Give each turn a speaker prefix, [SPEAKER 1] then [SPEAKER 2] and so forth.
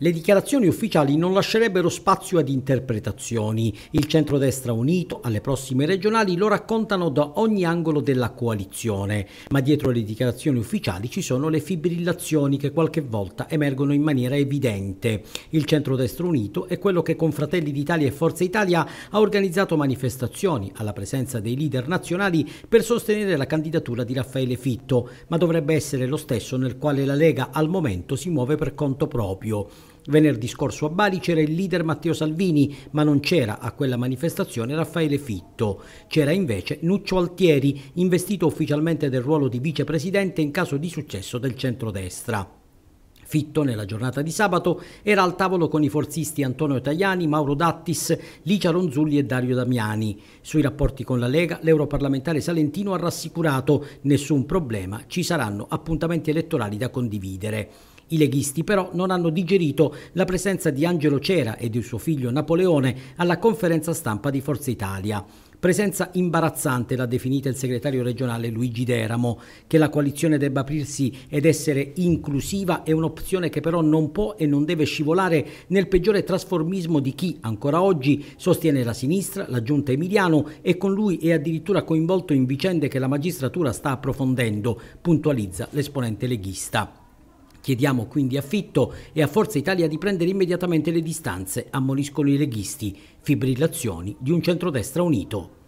[SPEAKER 1] Le dichiarazioni ufficiali non lascerebbero spazio ad interpretazioni. Il centrodestra unito alle prossime regionali lo raccontano da ogni angolo della coalizione, ma dietro le dichiarazioni ufficiali ci sono le fibrillazioni che qualche volta emergono in maniera evidente. Il centrodestra unito è quello che con Fratelli d'Italia e Forza Italia ha organizzato manifestazioni alla presenza dei leader nazionali per sostenere la candidatura di Raffaele Fitto, ma dovrebbe essere lo stesso nel quale la Lega al momento si muove per conto proprio. Venerdì scorso a Bali c'era il leader Matteo Salvini, ma non c'era a quella manifestazione Raffaele Fitto. C'era invece Nuccio Altieri, investito ufficialmente del ruolo di vicepresidente in caso di successo del centrodestra. Fitto nella giornata di sabato era al tavolo con i forzisti Antonio Tajani, Mauro Dattis, Licia Ronzulli e Dario Damiani. Sui rapporti con la Lega l'europarlamentare salentino ha rassicurato nessun problema, ci saranno appuntamenti elettorali da condividere. I leghisti però non hanno digerito la presenza di Angelo Cera e di suo figlio Napoleone alla conferenza stampa di Forza Italia. Presenza imbarazzante l'ha definita il segretario regionale Luigi Deramo, che la coalizione debba aprirsi ed essere inclusiva è un'opzione che però non può e non deve scivolare nel peggiore trasformismo di chi ancora oggi sostiene la sinistra, la giunta Emiliano e con lui è addirittura coinvolto in vicende che la magistratura sta approfondendo, puntualizza l'esponente leghista. Chiediamo quindi affitto e a Forza Italia di prendere immediatamente le distanze, ammoniscono i leghisti, fibrillazioni di un centrodestra unito.